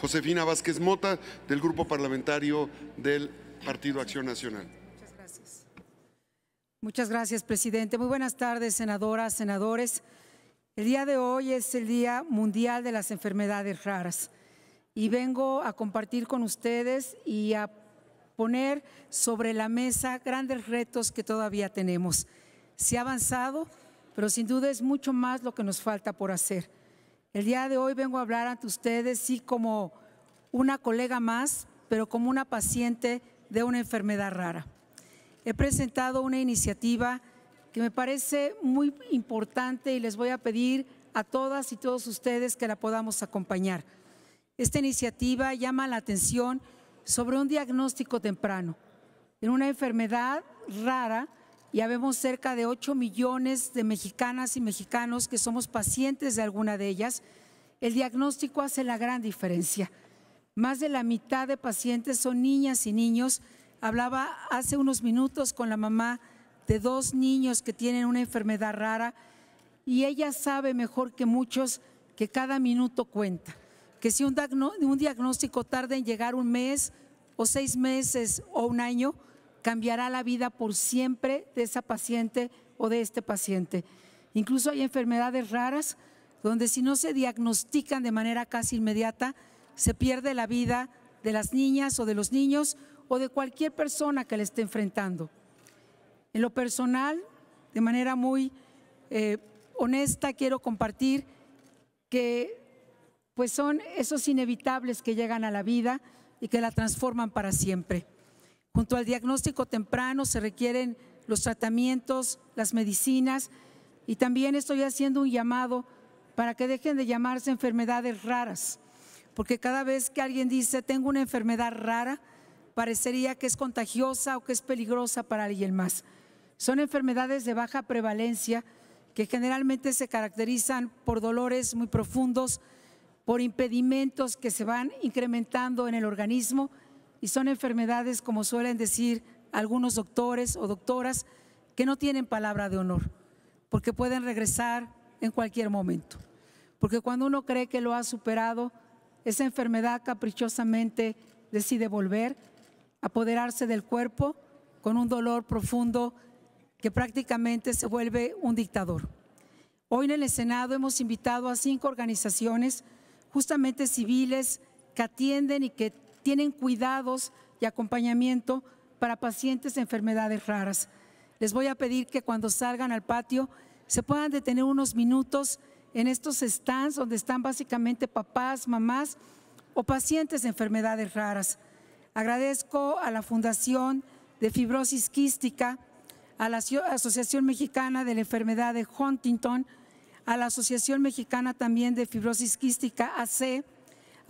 Josefina Vázquez Mota, del Grupo Parlamentario del Partido Acción Nacional. Muchas gracias. Muchas gracias, presidente. Muy buenas tardes, senadoras, senadores. El día de hoy es el Día Mundial de las Enfermedades Raras y vengo a compartir con ustedes y a poner sobre la mesa grandes retos que todavía tenemos. Se ha avanzado, pero sin duda es mucho más lo que nos falta por hacer. El día de hoy vengo a hablar ante ustedes, sí, como una colega más, pero como una paciente de una enfermedad rara. He presentado una iniciativa que me parece muy importante y les voy a pedir a todas y todos ustedes que la podamos acompañar. Esta iniciativa llama la atención sobre un diagnóstico temprano en una enfermedad rara ya vemos cerca de 8 millones de mexicanas y mexicanos que somos pacientes de alguna de ellas. El diagnóstico hace la gran diferencia. Más de la mitad de pacientes son niñas y niños. Hablaba hace unos minutos con la mamá de dos niños que tienen una enfermedad rara y ella sabe mejor que muchos que cada minuto cuenta, que si un, diagnóstico tarda en llegar un mes o seis meses o un año, cambiará la vida por siempre de esa paciente o de este paciente. Incluso hay enfermedades raras donde si no se diagnostican de manera casi inmediata, se pierde la vida de las niñas o de los niños o de cualquier persona que le esté enfrentando. En lo personal, de manera muy eh, honesta, quiero compartir que pues son esos inevitables que llegan a la vida y que la transforman para siempre. Junto al diagnóstico temprano se requieren los tratamientos, las medicinas y también estoy haciendo un llamado para que dejen de llamarse enfermedades raras, porque cada vez que alguien dice tengo una enfermedad rara, parecería que es contagiosa o que es peligrosa para alguien más. Son enfermedades de baja prevalencia que generalmente se caracterizan por dolores muy profundos, por impedimentos que se van incrementando en el organismo y son enfermedades, como suelen decir algunos doctores o doctoras, que no tienen palabra de honor, porque pueden regresar en cualquier momento. Porque cuando uno cree que lo ha superado, esa enfermedad caprichosamente decide volver, apoderarse del cuerpo con un dolor profundo que prácticamente se vuelve un dictador. Hoy en el Senado hemos invitado a cinco organizaciones, justamente civiles, que atienden y que tienen cuidados y acompañamiento para pacientes de enfermedades raras. Les voy a pedir que cuando salgan al patio se puedan detener unos minutos en estos stands donde están básicamente papás, mamás o pacientes de enfermedades raras. Agradezco a la Fundación de Fibrosis Quística, a la Asociación Mexicana de la Enfermedad de Huntington, a la Asociación Mexicana también de Fibrosis Quística AC,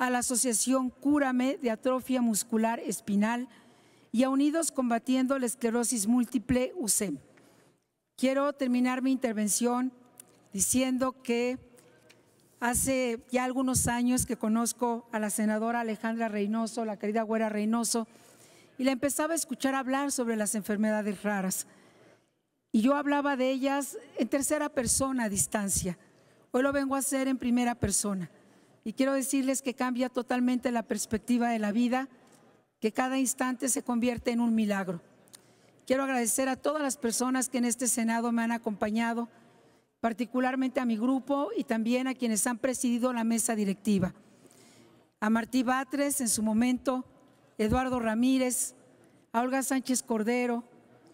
a la Asociación Cúrame de Atrofia Muscular Espinal y a Unidos Combatiendo la Esclerosis Múltiple UCEM. Quiero terminar mi intervención diciendo que hace ya algunos años que conozco a la senadora Alejandra Reynoso, la querida Güera Reynoso, y la empezaba a escuchar hablar sobre las enfermedades raras. Y yo hablaba de ellas en tercera persona a distancia. Hoy lo vengo a hacer en primera persona. Y quiero decirles que cambia totalmente la perspectiva de la vida, que cada instante se convierte en un milagro. Quiero agradecer a todas las personas que en este Senado me han acompañado, particularmente a mi grupo y también a quienes han presidido la mesa directiva. A Martí Batres en su momento, Eduardo Ramírez, a Olga Sánchez Cordero,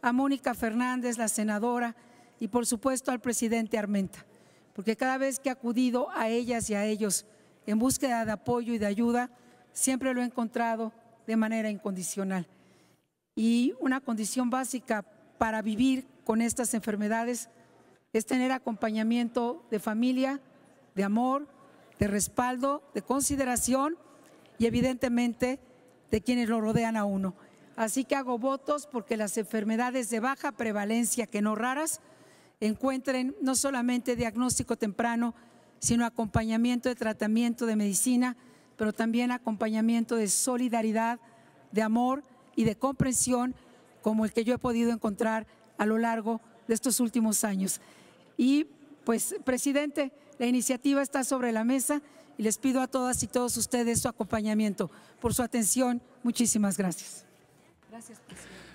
a Mónica Fernández, la senadora, y por supuesto al presidente Armenta, porque cada vez que he acudido a ellas y a ellos en búsqueda de apoyo y de ayuda, siempre lo he encontrado de manera incondicional. Y una condición básica para vivir con estas enfermedades es tener acompañamiento de familia, de amor, de respaldo, de consideración y evidentemente de quienes lo rodean a uno. Así que hago votos porque las enfermedades de baja prevalencia, que no raras, encuentren no solamente diagnóstico temprano, sino acompañamiento de tratamiento de medicina, pero también acompañamiento de solidaridad, de amor y de comprensión como el que yo he podido encontrar a lo largo de estos últimos años. Y pues, presidente, la iniciativa está sobre la mesa y les pido a todas y todos ustedes su acompañamiento. Por su atención, muchísimas gracias. Gracias,